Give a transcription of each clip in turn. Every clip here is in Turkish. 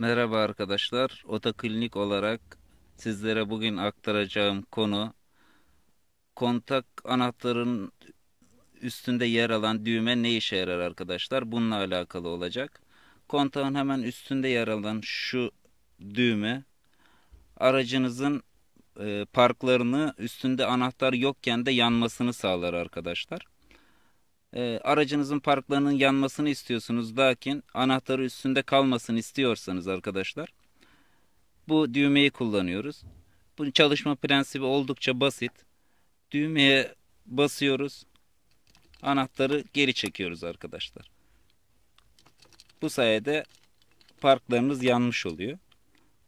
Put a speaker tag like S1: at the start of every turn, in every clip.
S1: Merhaba arkadaşlar. Otoklinik olarak sizlere bugün aktaracağım konu kontak anahtarın üstünde yer alan düğme ne işe yarar arkadaşlar? Bununla alakalı olacak. Kontağın hemen üstünde yer alan şu düğme aracınızın e, parklarını üstünde anahtar yokken de yanmasını sağlar arkadaşlar e, aracınızın parklarının yanmasını istiyorsunuz lakin anahtarı üstünde kalmasın istiyorsanız arkadaşlar bu düğmeyi kullanıyoruz. Bu çalışma prensibi oldukça basit. Düğmeye basıyoruz. Anahtarı geri çekiyoruz arkadaşlar. Bu sayede parklarımız yanmış oluyor.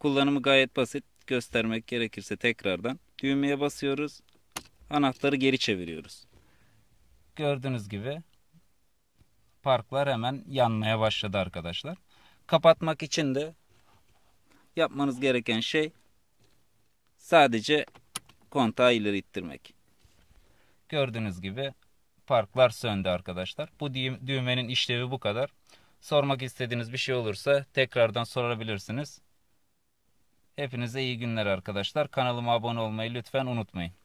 S1: Kullanımı gayet basit. Göstermek gerekirse tekrardan düğmeye basıyoruz. Anahtarı geri çeviriyoruz. Gördüğünüz gibi parklar hemen yanmaya başladı arkadaşlar. Kapatmak için de yapmanız gereken şey sadece kontağı ileri ittirmek. Gördüğünüz gibi parklar söndü arkadaşlar. Bu düğmenin işlevi bu kadar. Sormak istediğiniz bir şey olursa tekrardan sorabilirsiniz. Hepinize iyi günler arkadaşlar. Kanalıma abone olmayı lütfen unutmayın.